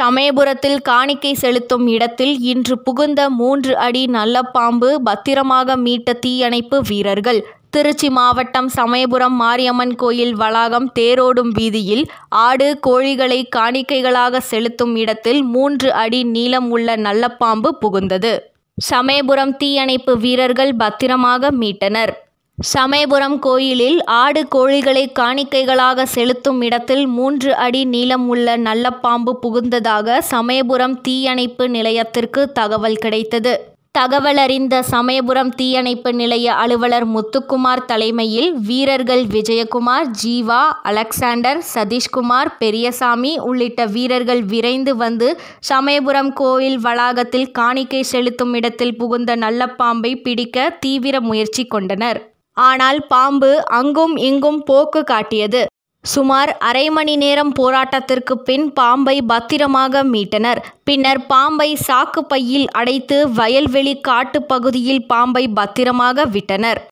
சமயபுரத்தில் காணிக்கை செலுத்தும் இடத்தில் இன்று புகுந்த மூன்று அடி நல்ல பாம்பு பத்திரமாக மீட்ட தீயணைப்பு வீரர்கள் திருச்சி மாவட்டம் சமயபுரம் மாரியம்மன் கோயில் வளாகம் தேரோடும் வீதியில் ஆடு கோழிகளை காணிக்கைகளாக செலுத்தும் இடத்தில் மூன்று அடி நீளம் உள்ள நல்ல பாம்பு புகுந்தது சமயபுரம் தீயணைப்பு வீரர்கள் பத்திரமாக மீட்டனர் சமயபுரம் கோயிலில் ஆடு கோழிகளை காணிக்கைகளாக செலுத்தும் இடத்தில் மூன்று அடி நீளம் உள்ள நல்ல பாம்பு புகுந்ததாக சமயபுரம் தீயணைப்பு நிலையத்திற்கு தகவல் கிடைத்தது தகவலறிந்த சமயபுரம் தீயணைப்பு நிலைய அலுவலர் முத்துக்குமார் தலைமையில் வீரர்கள் விஜயகுமார் ஜீவா அலெக்சாண்டர் சதீஷ்குமார் பெரியசாமி உள்ளிட்ட வீரர்கள் விரைந்து வந்து சமயபுரம் கோயில் வளாகத்தில் காணிக்கை செலுத்தும் இடத்தில் புகுந்த நல்ல பாம்பை பிடிக்க தீவிர முயற்சி கொண்டனர் ஆனால் பாம்பு அங்கும் இங்கும் போக்கு காட்டியது சுமார் அரை மணி நேரம் போராட்டத்திற்கு பின் பாம்பை பத்திரமாக மீட்டனர் பின்னர் பாம்பை சாக்கு பையில் அடைத்து வயல்வெளி காட்டு பகுதியில் பாம்பை பத்திரமாக விட்டனர்